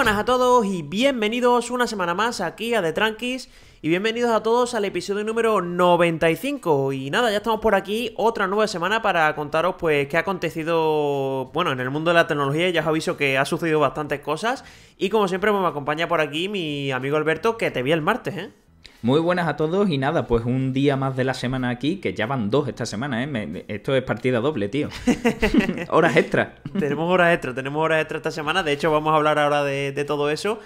buenas a todos y bienvenidos una semana más aquí a The Tranquis y bienvenidos a todos al episodio número 95 y nada, ya estamos por aquí otra nueva semana para contaros pues qué ha acontecido, bueno, en el mundo de la tecnología ya os aviso que ha sucedido bastantes cosas y como siempre pues, me acompaña por aquí mi amigo Alberto que te vi el martes, ¿eh? Muy buenas a todos y nada, pues un día más de la semana aquí, que ya van dos esta semana, ¿eh? esto es partida doble, tío. horas extra. tenemos horas extra, tenemos horas extra esta semana, de hecho vamos a hablar ahora de, todo eso.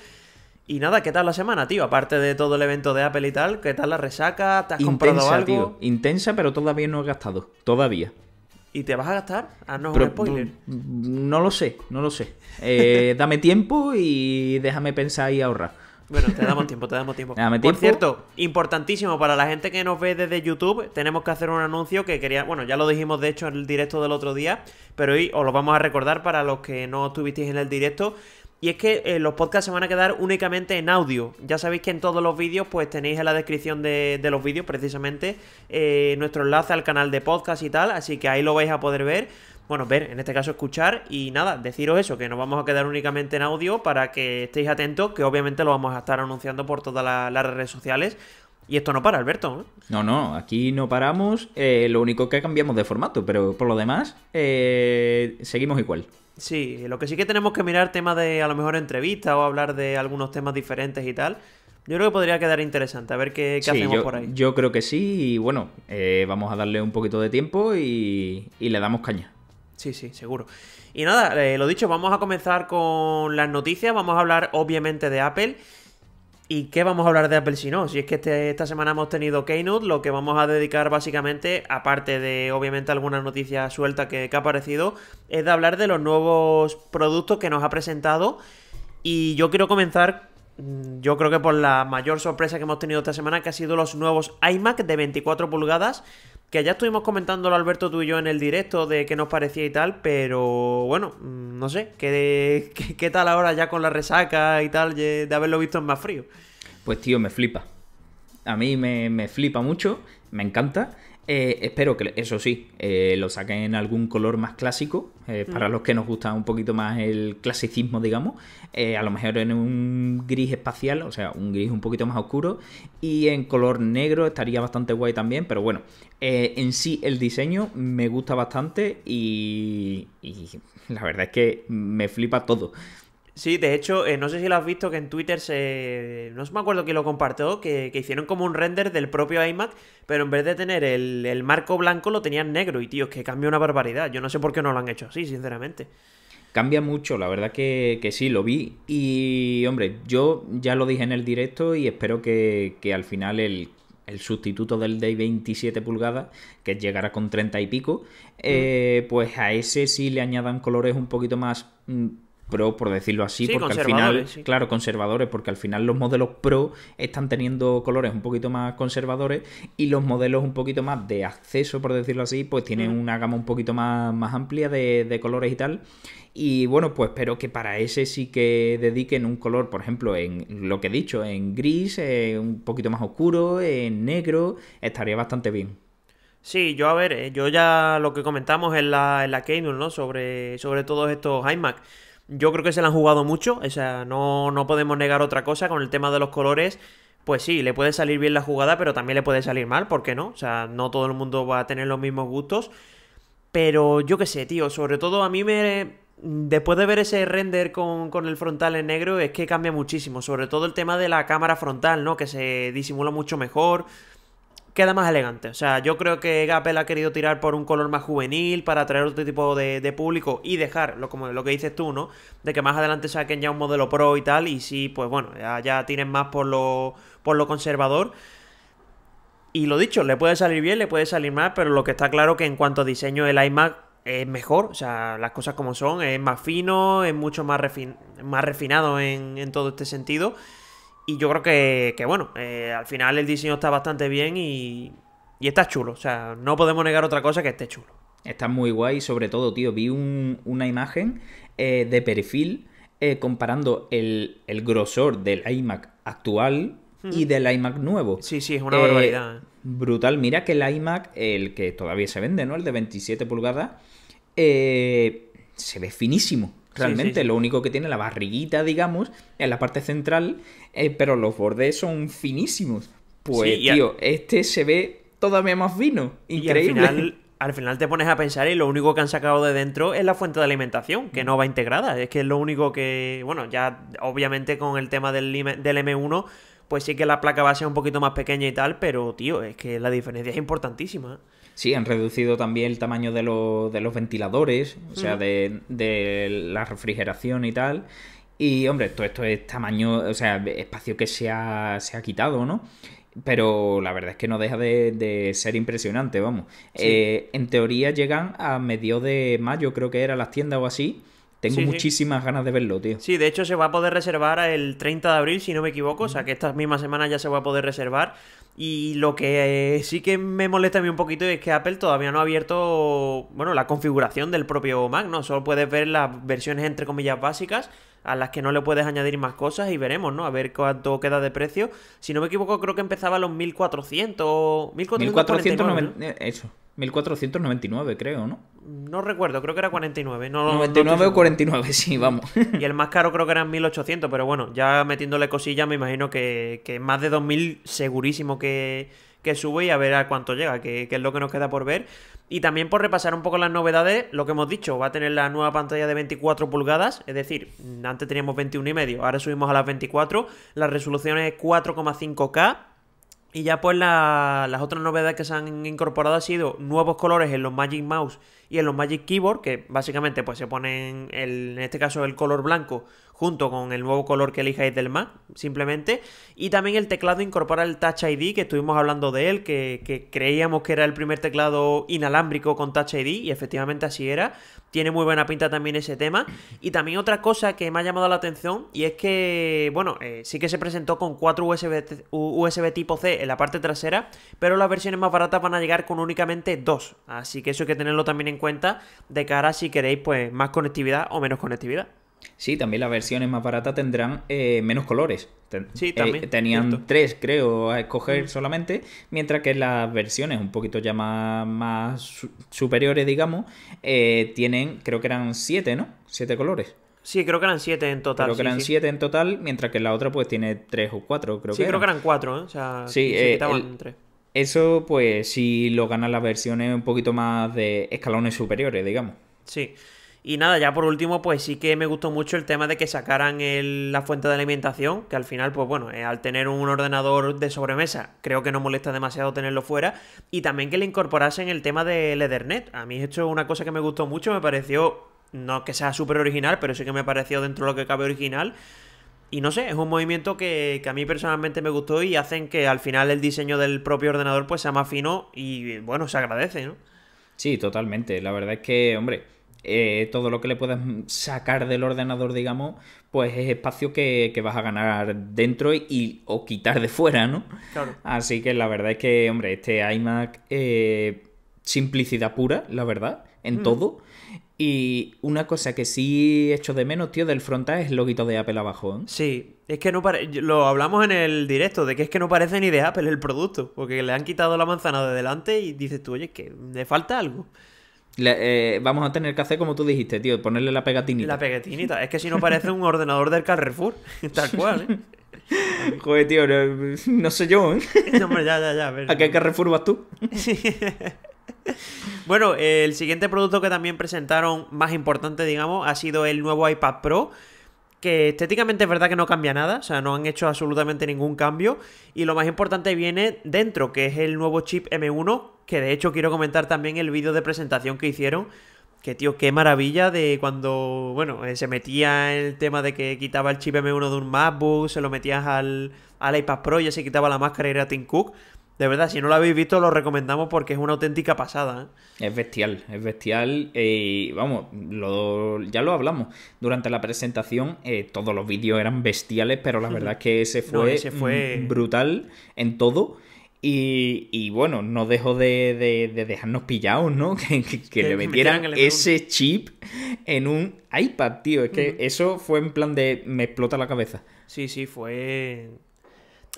Y nada, ¿qué tal la semana, tío? Aparte de todo el evento de Apple y tal, ¿qué tal la resaca? ¿Te has intensa, comprado algo? Intensa, pero todavía no he gastado. Todavía. ¿Y te vas a gastar? Ah, no, un spoiler. Mm, no lo sé, no lo sé. Eh, dame tiempo y déjame pensar y ahorrar. Bueno, te damos tiempo, te damos tiempo. Por cierto, importantísimo para la gente que nos ve desde YouTube, tenemos que hacer un anuncio que quería, bueno, ya lo dijimos de hecho en el directo del otro día, pero hoy os lo vamos a recordar para los que no estuvisteis en el directo. Y es que eh, los podcasts se van a quedar únicamente en audio. Ya sabéis que en todos los vídeos, pues tenéis en la descripción de, los vídeos precisamente eh, nuestro enlace al canal de podcast y tal, así que ahí lo vais a poder ver bueno, ver, en este caso escuchar y nada, deciros eso, que nos vamos a quedar únicamente en audio para que estéis atentos, que obviamente lo vamos a estar anunciando por todas las redes sociales. Y esto no para, Alberto. No, no, aquí no paramos, eh, lo único que cambiamos de formato, pero por lo demás, eh, seguimos igual. Sí, lo que sí que tenemos que mirar temas de a lo mejor entrevista o hablar de algunos temas diferentes y tal. Yo creo que podría quedar interesante, a ver qué, hacemos por ahí. Yo creo que sí, y bueno, eh, vamos a darle un poquito de tiempo y le damos caña. Sí, sí, seguro. Y nada, eh, lo dicho, vamos a comenzar con las noticias. Vamos a hablar obviamente de Apple. ¿Y qué vamos a hablar de Apple si no? Si es que este, esta semana hemos tenido Keynote, lo que vamos a dedicar básicamente, aparte de obviamente alguna noticia suelta que, que ha aparecido, es de hablar de los nuevos productos que nos ha presentado. Y yo quiero comenzar mm, yo creo que por la mayor sorpresa que hemos tenido esta semana, que ha sido los nuevos iMac de 24 pulgadas, que ya estuvimos comentándolo, Alberto, tú y yo en el directo de qué nos parecía y tal, pero bueno, mm, no sé, ¿qué, tal ahora ya con la resaca y tal de haberlo visto en más frío? Pues tío, me flipa. A mí me, me flipa mucho, me encanta. Eh, espero que, eso sí, eh, lo saquen en algún color más clásico, eh, mm. para los que nos gusta un poquito más el clasicismo, digamos. a lo mejor en un gris espacial, o sea, un gris un poquito más oscuro. Y en color negro estaría bastante guay también, pero bueno, en sí el diseño me gusta bastante y, y la verdad es que me flipa todo. Sí, de hecho, eh, no sé si lo has visto que en Twitter se. No me acuerdo quién lo compartió, que, hicieron como un render del propio iMac, pero en vez de tener el, marco blanco lo tenían negro. Y tío, es que cambia una barbaridad. Yo no sé por qué no lo han hecho así, sinceramente. Cambia mucho, la verdad que, sí, lo vi. Y hombre, yo ya lo dije en el directo y espero que, al final el sustituto del de 27 pulgadas, que llegará con 30 y pico, mm. eh, pues a ese sí le añadan colores un poquito más mm, pro, por decirlo así, porque al final, claro, conservadores, porque al final los modelos pro están teniendo colores un poquito más conservadores y los modelos un poquito más de acceso, por decirlo así, pues tienen mm. una gama un poquito más, más amplia de, colores y tal. Y bueno, pues espero que para ese sí que dediquen un color, por ejemplo, en lo que he dicho, en gris, eh, un poquito más oscuro, en negro, estaría bastante bien. Sí, yo a ver, eh, yo ya lo que comentamos en la, en la Keynote, ¿no? Sobre, sobre todos estos iMac. Yo creo que se la han jugado mucho, o sea, no, podemos negar otra cosa con el tema de los colores. Pues sí, le puede salir bien la jugada, pero también le puede salir mal, ¿por qué no? O sea, no todo el mundo va a tener los mismos gustos. Pero yo qué sé, tío, sobre todo a mí me... Después de ver ese render con, con, el frontal en negro, es que cambia muchísimo. Sobre todo el tema de la cámara frontal, ¿no? Que se disimula mucho mejor queda más elegante. O sea, yo creo que Apple ha querido tirar por un color más juvenil para atraer otro tipo de, público y dejar, lo, como lo que dices tú, ¿no? De que más adelante saquen ya un modelo Pro y tal, y sí, pues bueno, ya, tienen más por lo, por lo conservador. Y lo dicho, le puede salir bien, le puede salir mal, pero lo que está claro que en cuanto a diseño el iMac es mejor, o sea, las cosas como son, es más fino, es mucho más, más refinado en, en todo este sentido. Y yo creo que, bueno, eh, al final el diseño está bastante bien y, y está chulo. O sea, no podemos negar otra cosa que esté chulo. Está muy guay, sobre todo, tío. Vi un, una imagen eh, de perfil eh, comparando el, grosor del iMac actual y del iMac nuevo. Sí, sí, es una barbaridad. Brutal. Mira que el iMac, el que todavía se vende, ¿no? El de 27 pulgadas, se ve finísimo. Realmente, lo único que tiene la barriguita, digamos, en la parte central, eh, pero los bordes son finísimos. Pues, tío, este se ve todavía más fino. Increíble. Y al final, te pones a pensar y lo único que han sacado de dentro es la fuente de alimentación, que mm. no va integrada. Es que es lo único que. Bueno, ya obviamente con el tema del, del M1 pues sí que la placa va a ser un poquito más pequeña y tal, pero tío, es que la diferencia es importantísima. Sí, han reducido también el tamaño de, los ventiladores, o sea, de, la refrigeración y tal. Y hombre, todo esto es tamaño, o sea, espacio que se ha, quitado, ¿no? Pero la verdad es que no deja de, ser impresionante, vamos. Eh, en teoría llegan a medio de mayo, creo que era las tiendas o así. Tengo muchísimas ganas de verlo, tío. Sí, de hecho se va a poder reservar el 30 de abril, si no me equivoco. O sea, que estas mismas semanas ya se va a poder reservar. Y lo que eh, sí que me molesta a mí un poquito es que Apple todavía no ha abierto, bueno, la configuración del propio Mac, ¿no? Solo puedes ver las versiones entre comillas básicas, a las que no le puedes añadir más cosas y veremos, ¿no? A ver cuánto queda de precio. Si no me equivoco, creo que empezaba a los 1400, 1449. 1490, eso. 1499, creo, ¿no? No recuerdo, creo que era 49. No, 99 o 49, sí, mm. vamos. Y el más caro creo que eran 1800, pero bueno, ya metiéndole cosillas me imagino que, más de 2000 segurísimo que, sube y a ver a cuánto llega, que, es lo que nos queda por ver. Y también por repasar un poco las novedades, lo que hemos dicho, va a tener la nueva pantalla de 24 pulgadas, es decir, antes teníamos 21 y medio, ahora subimos a las 24, la resolución es 4,5K y ya pues la, las otras novedades que se han incorporado ha sido nuevos colores en los Magic Mouse y en los Magic Keyboard, que básicamente pues se ponen, en este caso, el color blanco junto con el nuevo color que elijáis del Mac, simplemente. Y también el teclado incorpora el Touch ID, que estuvimos hablando de él, que, creíamos que era el primer teclado inalámbrico con Touch ID, y efectivamente así era. Tiene muy buena pinta también ese tema. Y también otra cosa que me ha llamado la atención, y es que, bueno, eh, sí que se presentó con 4 USB, USB tipo C en la parte trasera, pero las versiones más baratas van a llegar con únicamente dos. Así que eso hay que tenerlo también en cuenta cuenta de cara a si queréis pues más conectividad o menos conectividad. Sí, también las versiones más baratas tendrán eh, menos colores. Eh, también. tenían tres, creo, a escoger mm. solamente, mientras que las versiones un poquito ya más, superiores, digamos, eh, tienen, creo que eran siete, ¿no? Siete colores. Sí, creo que eran siete en total. Creo que eran siete en total, mientras que la otra pues tiene tres o cuatro, creo que. creo eran. que eran cuatro, O sea, se tres. Eso, pues, si lo ganan las versiones un poquito más de escalones superiores, digamos. Sí. Y nada, ya por último, pues sí que me gustó mucho el tema de que sacaran el, la fuente de alimentación, que al final, pues bueno, eh, al tener un ordenador de sobremesa, creo que no molesta demasiado tenerlo fuera, y también que le incorporasen el tema del Ethernet. A mí esto es una cosa que me gustó mucho, me pareció, no que sea súper original, pero sí que me pareció dentro de lo que cabe original, y no sé, es un movimiento que, a mí personalmente me gustó y hacen que al final el diseño del propio ordenador pues sea más fino y bueno, se agradece, ¿no? Sí, totalmente. La verdad es que, hombre, eh, todo lo que le puedas sacar del ordenador, digamos, pues es espacio que, vas a ganar dentro y, o quitar de fuera, ¿no? Así que la verdad es que, hombre, este iMac, eh, simplicidad pura, la verdad, en mm. todo y una cosa que sí he hecho de menos, tío, del frontal es el loguito de Apple abajo. ¿eh? Sí, es que no parece. Lo hablamos en el directo, de que es que no parece ni de Apple el producto, porque le han quitado la manzana de delante y dices tú, oye, es que le falta algo. Eh, vamos a tener que hacer como tú dijiste, tío, ponerle la pegatinita. La pegatinita, es que si no parece un ordenador del Carrefour, tal cual, ¿eh? Joder, tío, no, sé yo, ¿eh? No, ya, ya, ya. A, ¿A qué Carrefour vas tú? Bueno, el siguiente producto que también presentaron, más importante, digamos, ha sido el nuevo iPad Pro. Que estéticamente es verdad que no cambia nada, o sea, no han hecho absolutamente ningún cambio. Y lo más importante viene dentro, que es el nuevo chip M1, que de hecho quiero comentar también el vídeo de presentación que hicieron. Que tío, qué maravilla de cuando, bueno, eh, se metía el tema de que quitaba el chip M1 de un MacBook, se lo metías al, iPad Pro, y ya se quitaba la máscara y era Tim Cook. De verdad, si no lo habéis visto, lo recomendamos porque es una auténtica pasada. ¿eh? Es bestial, es bestial. Y eh, vamos, ya lo hablamos. Durante la presentación, eh, todos los vídeos eran bestiales, pero la verdad es que ese fue, mm, brutal en todo. Y, bueno, no dejo de, dejarnos pillados, ¿no? Que, le metieran, ese chip en un iPad, tío. Es que eso fue en plan de me explota la cabeza. Sí, sí, fue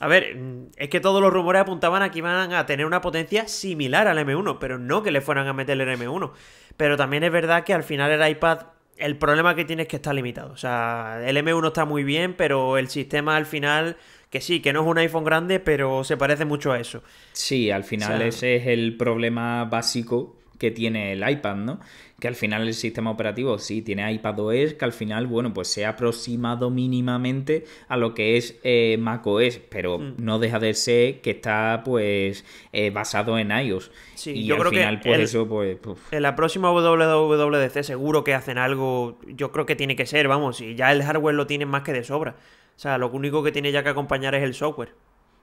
a ver, mm, es que todos los rumores apuntaban a que iban a tener una potencia similar al M1, pero no que le fueran a meter el M1. Pero también es verdad que al final el iPad, el problema que tiene es que está limitado. O sea, el M1 está muy bien, pero el sistema al final, que sí, que no es un iPhone grande, pero se parece mucho a eso. Sí, al final ese es el problema básico que tiene el iPad, ¿no? que al final el sistema operativo sí tiene iPadOS, que al final, bueno, pues se ha aproximado mínimamente a lo que es eh, macOS, pero mm. no deja de ser que está pues eh, basado en iOS. Sí, y yo al creo final, que pues, por eso, pues. En la próxima WWDC seguro que hacen algo. Yo creo que tiene que ser, vamos, y ya el hardware lo tienen más que de sobra. O sea, lo único que tiene ya que acompañar es el software.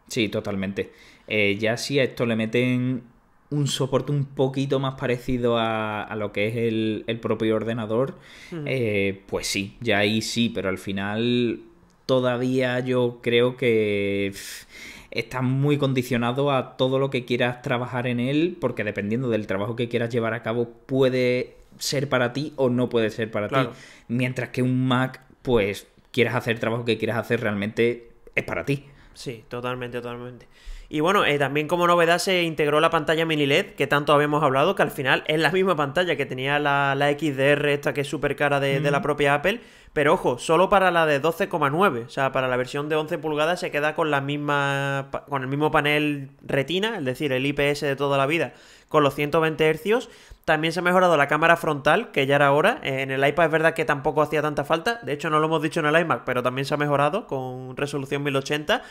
Sí, totalmente. Eh, ya si a esto le meten un soporte un poquito más parecido a, lo que es el, propio ordenador, mm. eh, pues sí, ya ahí sí, pero al final todavía yo creo que está muy condicionado a todo lo que quieras trabajar en él, porque dependiendo del trabajo que quieras llevar a cabo puede ser para ti o no puede ser para ti. Mientras que un Mac, pues quieras hacer el trabajo que quieras hacer realmente es para ti. Sí, totalmente, totalmente. Y bueno, eh, también como novedad se integró la pantalla mini LED, que tanto habíamos hablado, que al final es la misma pantalla que tenía la, la XDR, esta que es súper cara de, de, la propia Apple, pero ojo, solo para la de 12,9, o sea, para la versión de 11 pulgadas se queda con, la misma, con el mismo panel retina, es decir, el IPS de toda la vida, con los 120 Hz, también se ha mejorado la cámara frontal, que ya era ahora En el iPad es verdad que tampoco hacía tanta falta. De hecho, no lo hemos dicho en el iMac, pero también se ha mejorado con resolución 1080.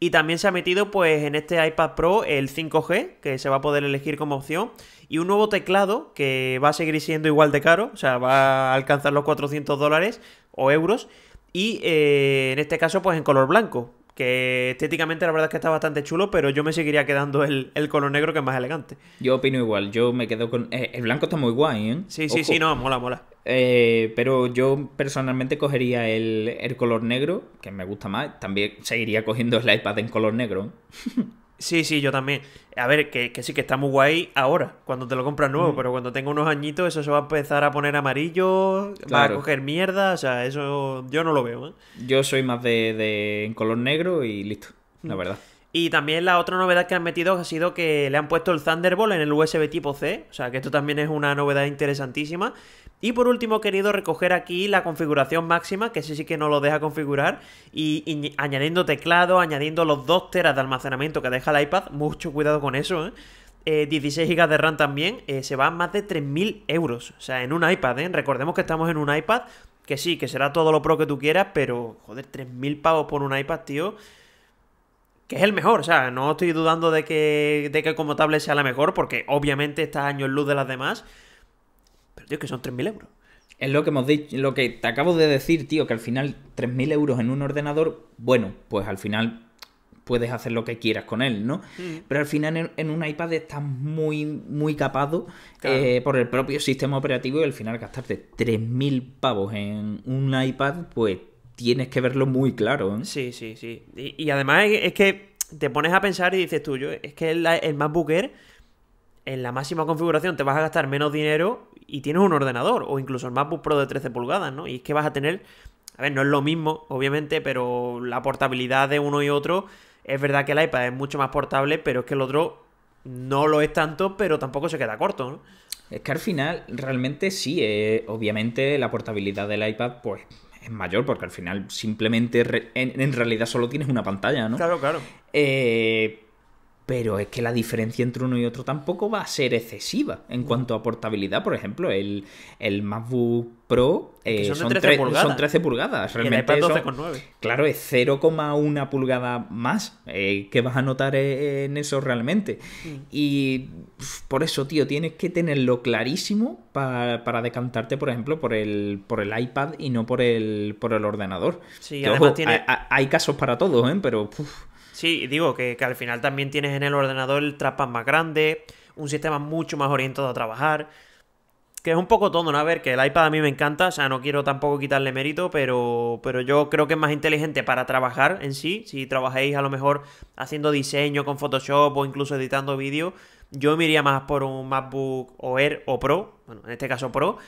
Y también se ha metido, pues, en este iPad Pro el 5G, que se va a poder elegir como opción. Y un nuevo teclado que va a seguir siendo igual de caro. O sea, va a alcanzar los 400 dólares o euros. Y eh, en este caso, pues en color blanco que estéticamente la verdad es que está bastante chulo, pero yo me seguiría quedando el, color negro que es más elegante. Yo opino igual, yo me quedo con... Eh, el blanco está muy guay, ¿eh? Sí, sí, sí, no, mola, mola. Eh, pero yo personalmente cogería el, el color negro, que me gusta más, también seguiría cogiendo el iPad en color negro. Sí, sí, yo también. A ver, que, sí, que está muy guay ahora, cuando te lo compras nuevo, mm. pero cuando tenga unos añitos eso se va a empezar a poner amarillo, va a coger mierda, o sea, eso yo no lo veo. ¿eh? Yo soy más de, de en color negro y listo, la mm. verdad. Y también la otra novedad que han metido ha sido que le han puesto el Thunderbolt en el USB tipo C, o sea que esto también es una novedad interesantísima. Y por último he querido recoger aquí la configuración máxima, que sí sí que no lo deja configurar, y, añadiendo teclado, añadiendo los 2 teras de almacenamiento que deja el iPad, mucho cuidado con eso, ¿eh? 16 eh, GB de RAM también, eh, se va a más de 3.000 euros, o sea, en un iPad, ¿eh? Recordemos que estamos en un iPad, que sí, que será todo lo pro que tú quieras, pero, joder, 3.000 pavos por un iPad, tío que es el mejor. O sea, no estoy dudando de que, de que como tablet sea la mejor, porque obviamente está en luz de las demás. Pero, tío, que son 3.000 euros. Es lo que hemos dicho, lo que te acabo de decir, tío, que al final 3.000 euros en un ordenador, bueno, pues al final puedes hacer lo que quieras con él, ¿no? Mm. Pero al final en, un iPad estás muy, muy capado eh, por el propio sistema operativo y al final gastarte 3.000 pavos en un iPad, pues tienes que verlo muy claro. ¿eh? Sí, sí, sí. Y, además es que te pones a pensar y dices tú, yo, es que el, el MacBook Air en la máxima configuración te vas a gastar menos dinero y tienes un ordenador, o incluso el MacBook Pro de 13 pulgadas, ¿no? Y es que vas a tener, a ver, no es lo mismo, obviamente, pero la portabilidad de uno y otro, es verdad que el iPad es mucho más portable, pero es que el otro no lo es tanto, pero tampoco se queda corto, ¿no? Es que al final, realmente sí, eh, obviamente la portabilidad del iPad, pues mayor, porque al final simplemente en, en, realidad solo tienes una pantalla, ¿no? Claro, claro. Eh, pero es que la diferencia entre uno y otro tampoco va a ser excesiva en cuanto a portabilidad. Por ejemplo, el, el MacBook Pro eh, son, 13 pulgadas. son, 13 pulgadas. el Claro, es 0,1 pulgada más ¿Qué eh, que vas a notar e-, en eso realmente. Mm. Y por eso, tío, tienes que tenerlo clarísimo para, para, decantarte, por ejemplo, por el, por el iPad y no por el, por el ordenador. Sí, además tiene... hay, casos para todos, ¿eh? pero... Sí, digo que, al final también tienes en el ordenador el trackpad más grande, un sistema mucho más orientado a trabajar. Que es un poco tonto, ¿no? A ver, que el iPad a mí me encanta, o sea, no quiero tampoco quitarle mérito, pero, pero yo creo que es más inteligente para trabajar en sí. Si trabajáis a lo mejor haciendo diseño con Photoshop o incluso editando vídeo, yo me iría más por un MacBook o Air o Pro, bueno, en este caso Pro,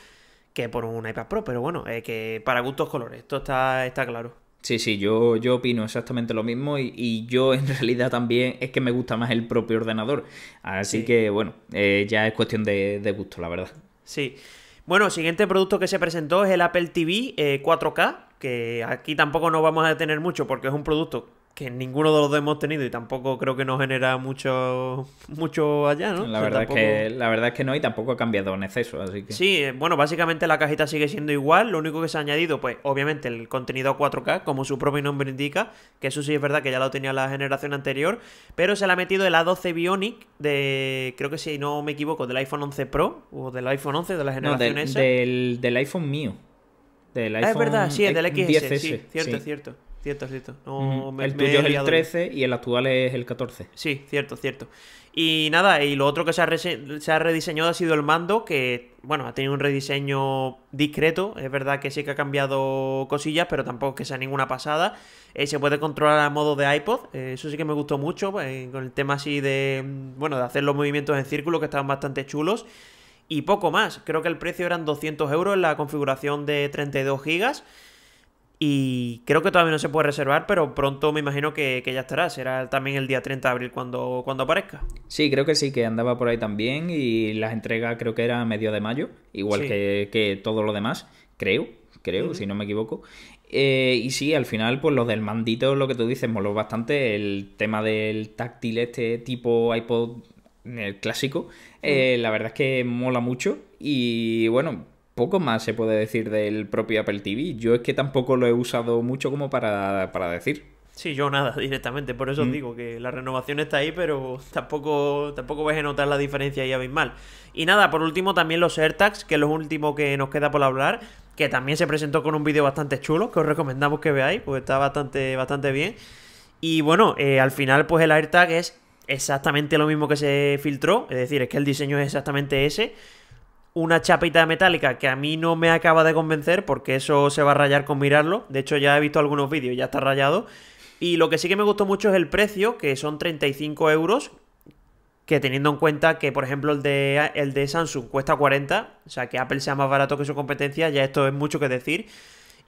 que por un iPad Pro, pero bueno, eh, que para gustos colores, esto está, está claro. Sí, sí, yo, yo opino exactamente lo mismo y, yo en realidad también es que me gusta más el propio ordenador. Así que bueno, eh, ya es cuestión de, gusto, la verdad. Sí. Bueno, siguiente producto que se presentó es el Apple TV 4K, eh, que aquí tampoco nos vamos a detener mucho porque es un producto que ninguno de los dos hemos tenido y tampoco creo que nos genera mucho, mucho allá, ¿no? La verdad, es que, la verdad es que no y tampoco ha cambiado en exceso, así que... Sí, eh, bueno, básicamente la cajita sigue siendo igual, lo único que se ha añadido, pues obviamente el contenido 4K, como su propio nombre indica, que eso sí es verdad que ya lo tenía la generación anterior, pero se le ha metido el A12 Bionic de, creo que si no me equivoco, del iPhone 11 Pro o del iPhone 11 de la generación S. Del, del iPhone mío. Del ah, es verdad, sí, es del XS, sí, cierto, cierto. Cierto, cierto. el tuyo es el 13 y el actual es el 14. Sí, cierto, cierto. Y nada, y lo otro que se ha, rediseñado ha sido el mando, que bueno, ha tenido un rediseño discreto. Es verdad que sí que ha cambiado cosillas, pero tampoco que sea ninguna pasada. Eh, se puede controlar a modo de iPod, eh, eso sí que me gustó mucho, pues, eh, con el tema así de, bueno, de hacer los movimientos en círculo, que estaban bastante chulos. Y poco más, creo que el precio eran 200 euros en la configuración de 32 gigas. Y creo que todavía no se puede reservar, pero pronto me imagino que, ya estará. Será también el día 30 de abril cuando, cuando aparezca. Sí, creo que sí, que andaba por ahí también. Y las entregas creo que era a medio de mayo, igual que, que, todo lo demás, creo, creo, si no me equivoco. Eh, y sí, al final, pues los del mandito, lo que tú dices, moló bastante. El tema del táctil, este tipo iPod clásico, eh, la verdad es que mola mucho. Y bueno, poco más se puede decir del propio Apple TV. Yo es que tampoco lo he usado mucho como para, decir. Sí, yo nada, directamente. Por eso os mm. digo que la renovación está ahí, pero tampoco, tampoco vais a notar la diferencia ahí mal Y nada, por último, también los AirTags, que es lo último que nos queda por hablar. Que también se presentó con un vídeo bastante chulo, que os recomendamos que veáis, pues está bastante, bastante bien. Y bueno, eh, al final, pues el AirTag es exactamente lo mismo que se filtró. Es decir, es que el diseño es exactamente ese una chapita metálica que a mí no me acaba de convencer porque eso se va a rayar con mirarlo. De hecho ya he visto algunos vídeos, ya está rayado. Y lo que sí que me gustó mucho es el precio, que son 35 euros, que teniendo en cuenta que, por ejemplo, el de, el de Samsung cuesta 40, o sea, que Apple sea más barato que su competencia, ya esto es mucho que decir.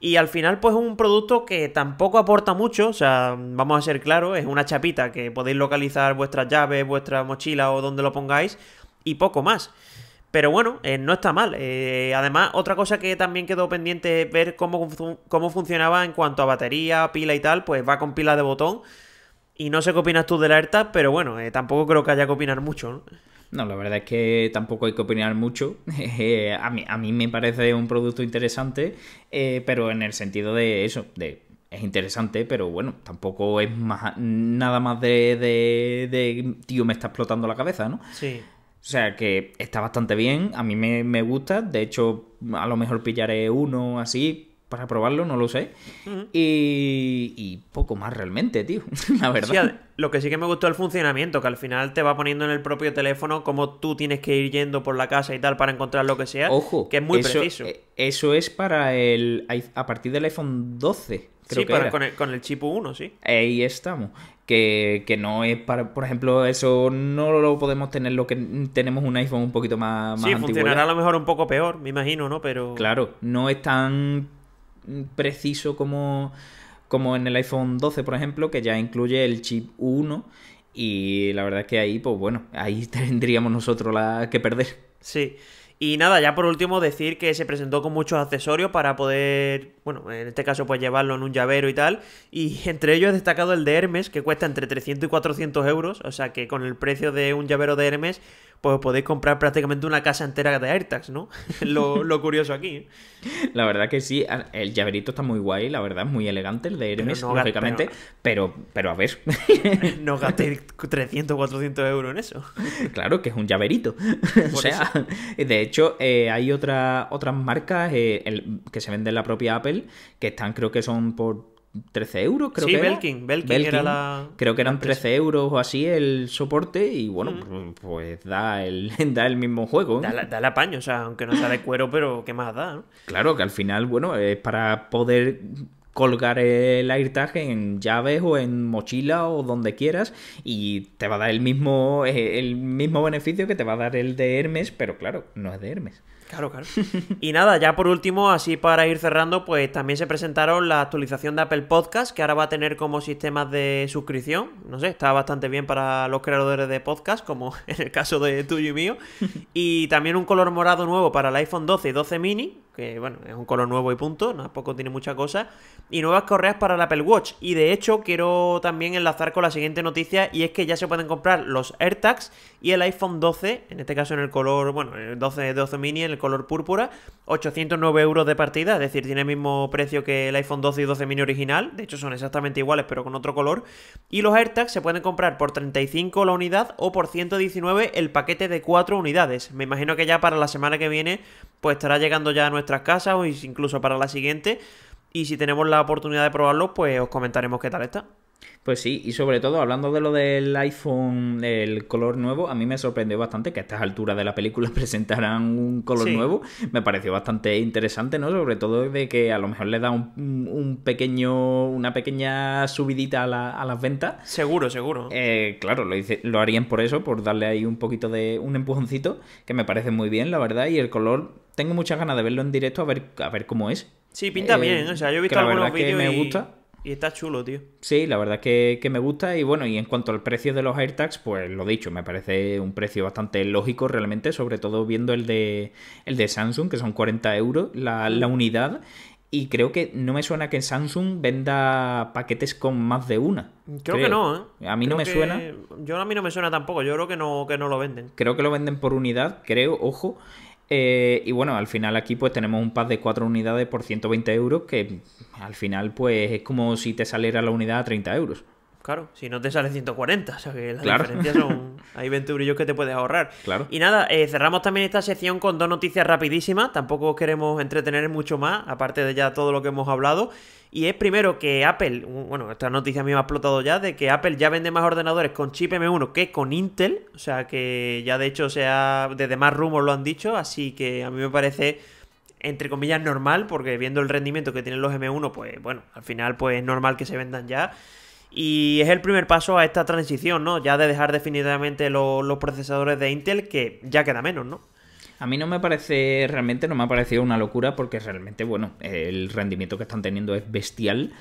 Y al final, pues es un producto que tampoco aporta mucho, o sea, vamos a ser claros, es una chapita que podéis localizar vuestras llaves, vuestra mochila o donde lo pongáis, y poco más. Pero bueno, eh, no está mal. Eh, además, otra cosa que también quedó pendiente es ver cómo, cómo funcionaba en cuanto a batería, pila y tal, pues va con pila de botón. Y no sé qué opinas tú de la AirTag, pero bueno, eh, tampoco creo que haya que opinar mucho, ¿no? la verdad es que tampoco hay que opinar mucho. a, mí, a mí me parece un producto interesante, pero en el sentido de eso, de es interesante, pero bueno, tampoco es nada más de, de tío me está explotando la cabeza, ¿no? Sí. O sea que está bastante bien, a mí me, gusta, de hecho a lo mejor pillaré uno así para probarlo, no lo sé. y, poco más realmente, tío, la verdad. lo que sí que me gustó el funcionamiento, que al final te va poniendo en el propio teléfono como tú tienes que ir yendo por la casa y tal para encontrar lo que sea. Ojo, que es muy preciso. E-, eso es para el a partir del iPhone 12 sí, Con, el, con el chip 1, sí. Ahí estamos. Que, no es para, por ejemplo, eso no lo podemos tener lo que tenemos un iPhone un poquito más, más Sí, funcionará a lo mejor un poco peor, me imagino, ¿no? Pero... Claro, no es tan preciso como, como en el iPhone 12, por ejemplo, que ya incluye el chip 1 y la verdad es que ahí, pues bueno, ahí tendríamos nosotros la que perder. Sí. Y nada, ya por último decir que se presentó con muchos accesorios para poder, bueno, en este caso pues llevarlo en un llavero y tal. Y entre ellos he destacado el de Hermes, que cuesta entre 300 y 400 euros. O sea que con el precio de un llavero de Hermes pues podéis comprar prácticamente una casa entera de AirTags, ¿no? lo, curioso aquí. ¿eh? La verdad que sí, el llaverito está muy guay, la verdad, es muy elegante, el de Hermes, lógicamente, pero... pero, a ver. no gastéis 300, 400 euros en eso. Claro, que es un llaverito. o sea, eh, de hecho, eh, hay otras marcas que se venden la propia Apple, que están, creo que son por 13 euros, creo que. Belkin, Belkin, era la. Creo que eran 13 euros o así el soporte. Y bueno, mm. pues da el, da el mismo juego. ¿eh? Da, la, paño, o sea, aunque no sea de cuero, pero ¿qué más da? Claro, que al final, bueno, es para poder colgar el AirTag en llaves o en mochila o donde quieras y te va a dar el mismo, eh, el mismo beneficio que te va a dar el de Hermes, pero claro, no es de Hermes. Claro, claro. Y nada, ya por último, así para ir cerrando, pues también se presentaron la actualización de Apple Podcast, que ahora va a tener como sistemas de suscripción. No sé, está bastante bien para los creadores de podcast, como en el caso de tuyo y mío. Y también un color morado nuevo para el iPhone 12 y 12 mini, que bueno, es un color nuevo y punto, tampoco tiene mucha cosa, y nuevas correas para el Apple Watch. Y de hecho quiero también enlazar con la siguiente noticia, y es que ya se pueden comprar los AirTags y el iPhone 12, en este caso en el color, bueno, el 12, 12 mini, en el color púrpura, 809 euros de partida, es decir, tiene el mismo precio que el iPhone 12 y 12 mini original, de hecho son exactamente iguales pero con otro color, y los AirTags se pueden comprar por 35 la unidad o por 119 el paquete de 4 unidades. Me imagino que ya para la semana que viene pues estará llegando ya a nuestro nuestras casas o incluso para la siguiente. Y si tenemos la oportunidad de probarlo, pues os comentaremos qué tal está. Pues sí, y sobre todo hablando de lo del iPhone, el color nuevo, a mí me sorprendió bastante que a estas alturas de la película presentaran un color nuevo. Me pareció bastante interesante, ¿no? Sobre todo de que a lo mejor le da un, pequeño, una pequeña subidita a, las ventas. Seguro, seguro. Eh, claro, lo, harían por eso, por darle ahí un poquito de un empujoncito, que me parece muy bien, la verdad. Y el color, tengo muchas ganas de verlo en directo, a ver, a ver cómo es. Sí, pinta eh, bien, o sea, yo he visto algunos vídeos. me gusta. Y está chulo, tío. Sí, la verdad que, que, me gusta. Y bueno, y en cuanto al precio de los AirTags, pues lo dicho, me parece un precio bastante lógico realmente, sobre todo viendo el de, el de Samsung, que son 40 euros la, la unidad. Y creo que no me suena que Samsung venda paquetes con más de una. Creo, que no, ¿eh? A mí no me suena. Yo a mí no me suena tampoco, yo creo que no, que no lo venden. Creo que lo venden por unidad, creo, ojo. Eh, y bueno, al final aquí pues tenemos un pack de 4 unidades por 120 euros, que al final pues es como si te saliera la unidad a 30 euros. Claro, si no te sale 140, o sea que las diferencias son... Hay 20 brillos que te puedes ahorrar. Claro. Y nada, eh, cerramos también esta sección con dos noticias rapidísimas, tampoco queremos entretener mucho más, aparte de ya todo lo que hemos hablado. Y es primero que Apple, bueno, esta noticia a mí me ha explotado ya, de que Apple ya vende más ordenadores con chip M1 que con Intel, o sea que ya de hecho sea, desde más rumores lo han dicho, así que a mí me parece entre comillas normal, porque viendo el rendimiento que tienen los M1, pues bueno, al final pues es normal que se vendan ya. Y es el primer paso a esta transición, ¿no? Ya de dejar definitivamente los procesadores de Intel, que ya queda menos, ¿no? A mí no me parece, realmente no me ha parecido una locura porque realmente, bueno, el rendimiento que están teniendo es bestial.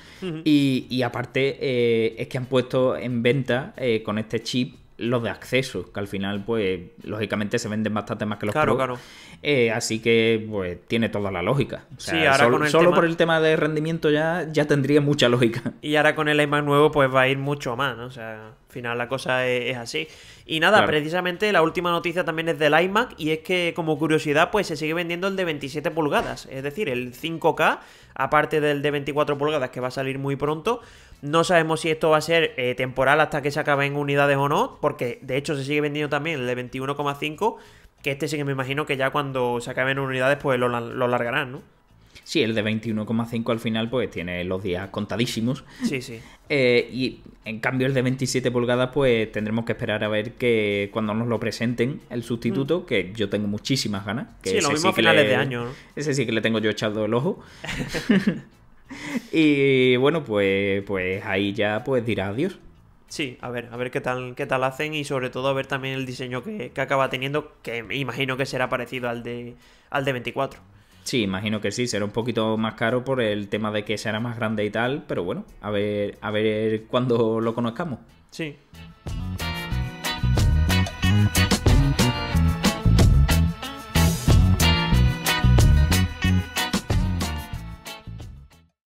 y, aparte eh, es que han puesto en venta eh, con este chip los de acceso, que al final, pues, lógicamente se venden bastante más que los claro, Pro. Eh, así que, pues, tiene toda la lógica. O solo por el tema de rendimiento ya, ya tendría mucha lógica. Y ahora con el iMac nuevo, pues va a ir mucho más, ¿no? O sea, al final la cosa es, así. Y nada, precisamente la última noticia también es del iMac y es que como curiosidad pues se sigue vendiendo el de 27 pulgadas, es decir, el 5K, aparte del de 24 pulgadas que va a salir muy pronto, no sabemos si esto va a ser eh, temporal hasta que se acaben unidades o no, porque de hecho se sigue vendiendo también el de 21,5, que este sí que me imagino que ya cuando se acaben unidades pues lo, largarán, ¿no? Sí, el de 21,5 al final pues tiene los días contadísimos. Sí, sí. Eh, y en cambio el de 27 pulgadas pues tendremos que esperar a ver que cuando nos lo presenten el sustituto, mm. que yo tengo muchísimas ganas. Que sí, lo mismo a finales de año. ¿no? Ese sí que le tengo yo echado el ojo. y bueno, pues, pues ahí ya pues dirá adiós. Sí, a ver, a ver qué tal, qué tal hacen y sobre todo a ver también el diseño que, que acaba teniendo, que me imagino que será parecido al de al de 24. Sí, imagino que sí, será un poquito más caro por el tema de que será más grande y tal, pero bueno, a ver, a ver cuando lo conozcamos. Sí.